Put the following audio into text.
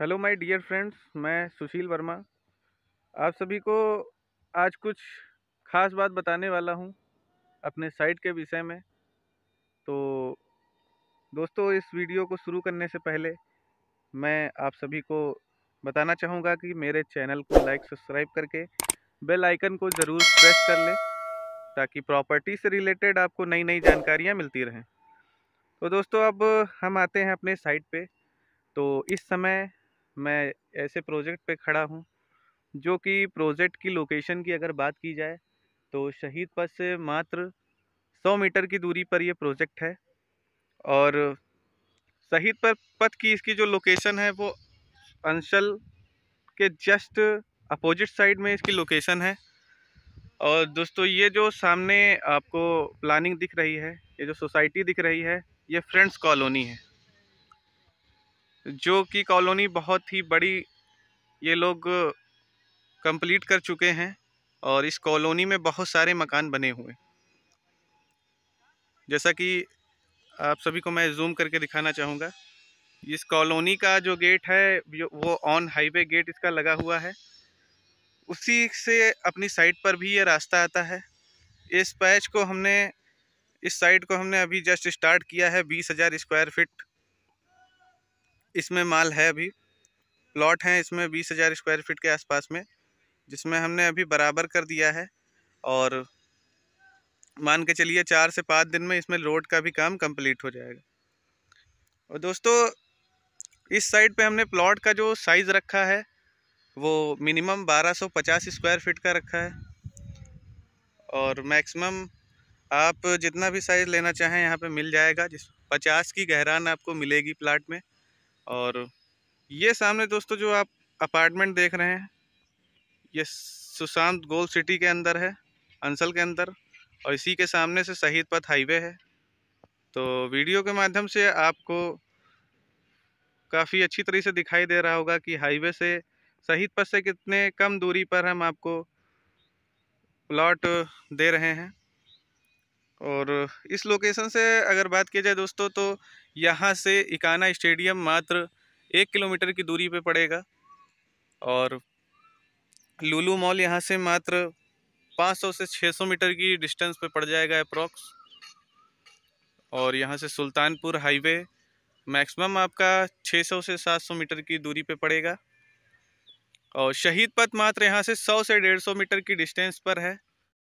hello my dear friends मैं सुशील वर्मा आप सभी को आज कुछ ख़ास बात बताने वाला हूं अपने साइट के विषय में तो दोस्तों इस वीडियो को शुरू करने से पहले मैं आप सभी को बताना चाहूँगा कि मेरे चैनल को लाइक सब्सक्राइब करके बेल आइकन को ज़रूर प्रेस कर लें ताकि प्रॉपर्टी से रिलेटेड आपको नई नई जानकारियाँ मिलती रहें तो दोस्तों अब हम आते हैं अपने साइट पे तो इस समय मैं ऐसे प्रोजेक्ट पे खड़ा हूँ जो कि प्रोजेक्ट की लोकेशन की अगर बात की जाए तो शहीद पथ से मात्र सौ मीटर की दूरी पर यह प्रोजेक्ट है और शहीद पर पथ की इसकी जो लोकेशन है वो अंशल के जस्ट अपोजिट साइड में इसकी लोकेशन है और दोस्तों ये जो सामने आपको प्लानिंग दिख रही है ये जो सोसाइटी दिख रही है ये फ्रेंड्स कॉलोनी है जो कि कॉलोनी बहुत ही बड़ी ये लोग कंप्लीट कर चुके हैं और इस कॉलोनी में बहुत सारे मकान बने हुए जैसा कि आप सभी को मैं जूम करके दिखाना चाहूँगा इस कॉलोनी का जो गेट है वो ऑन हाईवे गेट इसका लगा हुआ है उसी से अपनी साइड पर भी ये रास्ता आता है इस पैच को हमने इस साइड को हमने अभी जस्ट स्टार्ट किया है बीस हज़ार स्क्वायर फिट इसमें माल है अभी प्लॉट हैं इसमें बीस हज़ार स्क्वायर फीट के आसपास में जिसमें हमने अभी बराबर कर दिया है और मान के चलिए चार से पाँच दिन में इसमें रोड का भी काम कंप्लीट हो जाएगा और दोस्तों इस साइड पे हमने प्लॉट का जो साइज़ रखा है वो मिनिमम 1250 स्क्वायर फीट का रखा है और मैक्सिमम आप जितना भी साइज़ लेना चाहें यहाँ पे मिल जाएगा जिस 50 की गहरान आपको मिलेगी प्लाट में और ये सामने दोस्तों जो आप अपार्टमेंट देख रहे हैं ये सुशांत गोल सिटी के अंदर है अंसल के अंदर और इसी के सामने से शहीद पथ हाईवे है तो वीडियो के माध्यम से आपको काफ़ी अच्छी तरह से दिखाई दे रहा होगा कि हाईवे से शहीद पथ से कितने कम दूरी पर हम आपको प्लॉट दे रहे हैं और इस लोकेशन से अगर बात की जाए दोस्तों तो यहाँ से इकाना स्टेडियम मात्र एक किलोमीटर की दूरी पे पड़ेगा और लुलू मॉल यहाँ से मात्र 500 से 600 मीटर की डिस्टेंस पे पड़ जाएगा अप्रॉक्स और यहाँ से सुल्तानपुर हाईवे मैक्सिमम आपका 600 से 700 मीटर की दूरी पे पड़ेगा और शहीद पथ मात्र यहाँ से 100 से 150 मीटर की डिस्टेंस पर है